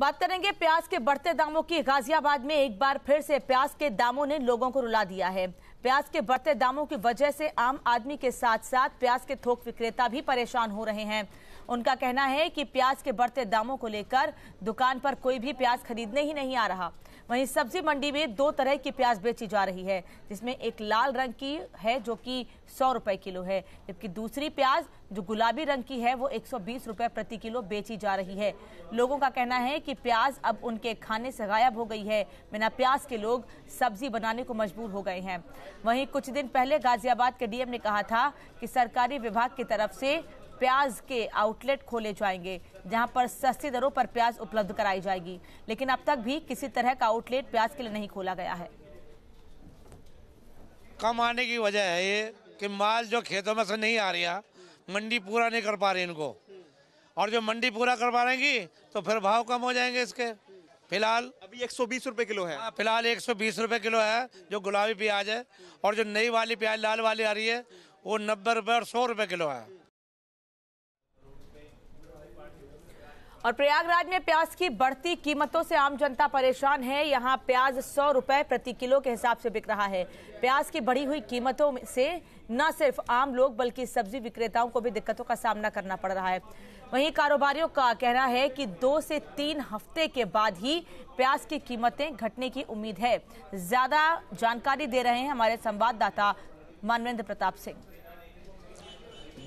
बात करेंगे प्याज के बढ़ते दामों की गाजियाबाद में एक बार फिर से प्याज के दामों ने लोगों को रुला दिया है प्याज के बढ़ते दामों की वजह से आम आदमी के साथ साथ प्याज के थोक विक्रेता भी परेशान हो रहे हैं उनका कहना है कि प्याज के बढ़ते दामों को लेकर दुकान पर कोई भी प्याज खरीदने ही नहीं आ रहा वहीं सब्जी मंडी में दो तरह की प्याज बेची जा रही है जिसमें एक लाल रंग की है जो कि सौ रुपए किलो है जबकि दूसरी प्याज जो गुलाबी रंग की है वो 120 रुपए प्रति किलो बेची जा रही है लोगों का कहना है कि प्याज अब उनके खाने से गायब हो गई है बिना प्याज के लोग सब्जी बनाने को मजबूर हो गए हैं वहीं कुछ दिन पहले गाजियाबाद के डीएम ने कहा था कि सरकारी विभाग की तरफ से प्याज के आउटलेट खोले जाएंगे जहां पर सस्ती दरों पर प्याज उपलब्ध कराई जाएगी लेकिन अब तक भी किसी तरह का आउटलेट प्याज के लिए नहीं खोला गया है कम आने की वजह है ये कि माल जो खेतों में से नहीं आ रहा मंडी पूरा नहीं कर पा रही इनको और जो मंडी पूरा कर पा रहेगी तो फिर भाव कम हो जाएंगे इसके फिलहाल अभी एक सौ किलो है हाँ, फिलहाल एक सौ किलो है जो गुलाबी प्याज है और जो नई वाली प्याज लाल वाली आ रही है वो नब्बे रुपए और सौ रुपये किलो है और प्रयागराज में प्याज की बढ़ती कीमतों से आम जनता परेशान है यहाँ प्याज सौ रुपए प्रति किलो के हिसाब से बिक रहा है प्याज की बढ़ी हुई कीमतों से न सिर्फ आम लोग बल्कि सब्जी विक्रेताओं को भी दिक्कतों का सामना करना पड़ रहा है वहीं कारोबारियों का कहना है कि दो से तीन हफ्ते के बाद ही प्याज की कीमतें घटने की उम्मीद है ज्यादा जानकारी दे रहे हैं हमारे संवाददाता मानवेंद्र प्रताप सिंह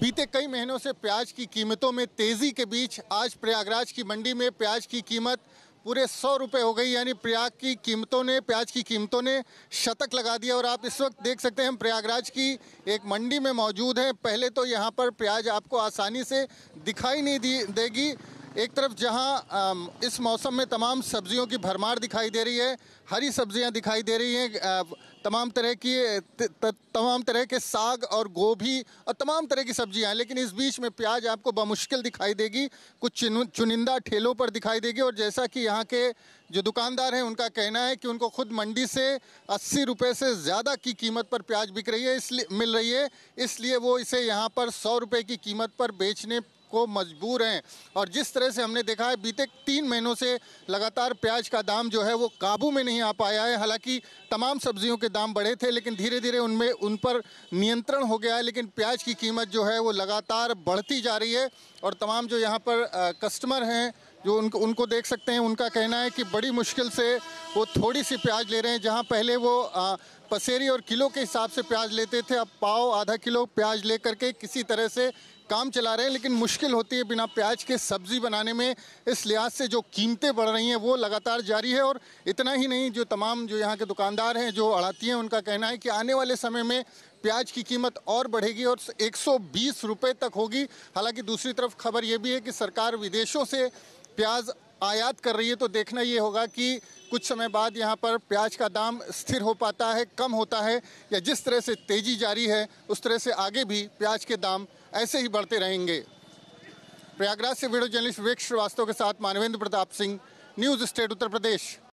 बीते कई महीनों से प्याज की कीमतों में तेज़ी के बीच आज प्रयागराज की मंडी में प्याज की कीमत पूरे सौ रुपये हो गई यानी प्रयाग की कीमतों ने प्याज की कीमतों ने शतक लगा दिया और आप इस वक्त देख सकते हैं हम प्रयागराज की एक मंडी में मौजूद हैं पहले तो यहाँ पर प्याज आपको आसानी से दिखाई नहीं दी देगी एक तरफ जहां इस मौसम में तमाम सब्जियों की भरमार दिखाई दे रही है हरी सब्जियां दिखाई दे रही हैं तमाम तरह की त, त, तमाम तरह के साग और गोभी और तमाम तरह की सब्जियां लेकिन इस बीच में प्याज आपको बमुश्किल दिखाई देगी कुछ चुनिंदा ठेलों पर दिखाई देगी और जैसा कि यहाँ के जो दुकानदार हैं उनका कहना है कि उनको खुद मंडी से अस्सी रुपये से ज़्यादा की कीमत पर प्याज बिक रही है इसलिए मिल रही है इसलिए वो इसे यहाँ पर सौ रुपये की कीमत पर बेचने को मजबूर हैं और जिस तरह से हमने देखा है बीते तीन महीनों से लगातार प्याज का दाम जो है वो काबू में नहीं आ पाया है हालांकि तमाम सब्जियों के दाम बढ़े थे लेकिन धीरे धीरे उनमें उन पर नियंत्रण हो गया है लेकिन प्याज की कीमत जो है वो लगातार बढ़ती जा रही है और तमाम जो यहाँ पर कस्टमर हैं जो उनको उनको देख सकते हैं उनका कहना है कि बड़ी मुश्किल से वो थोड़ी सी प्याज ले रहे हैं जहाँ पहले वो आ, पसेरी और किलो के हिसाब से प्याज लेते थे अब पाव आधा किलो प्याज ले करके किसी तरह से काम चला रहे हैं लेकिन मुश्किल होती है बिना प्याज के सब्ज़ी बनाने में इस लिहाज से जो कीमतें बढ़ रही हैं वो लगातार जारी है और इतना ही नहीं जो तमाम जो यहाँ के दुकानदार हैं जो अड़ाती हैं उनका कहना है कि आने वाले समय में प्याज की कीमत और बढ़ेगी और 120 रुपए तक होगी हालांकि दूसरी तरफ खबर ये भी है कि सरकार विदेशों से प्याज आयात कर रही है तो देखना ये होगा कि कुछ समय बाद यहाँ पर प्याज का दाम स्थिर हो पाता है कम होता है या जिस तरह से तेज़ी जारी है उस तरह से आगे भी प्याज के दाम ऐसे ही बढ़ते रहेंगे प्रयागराज से वीडियो जर्नलिस्ट विवेक श्रीवास्तव के साथ मानवेंद्र प्रताप सिंह न्यूज़ स्टेट उत्तर प्रदेश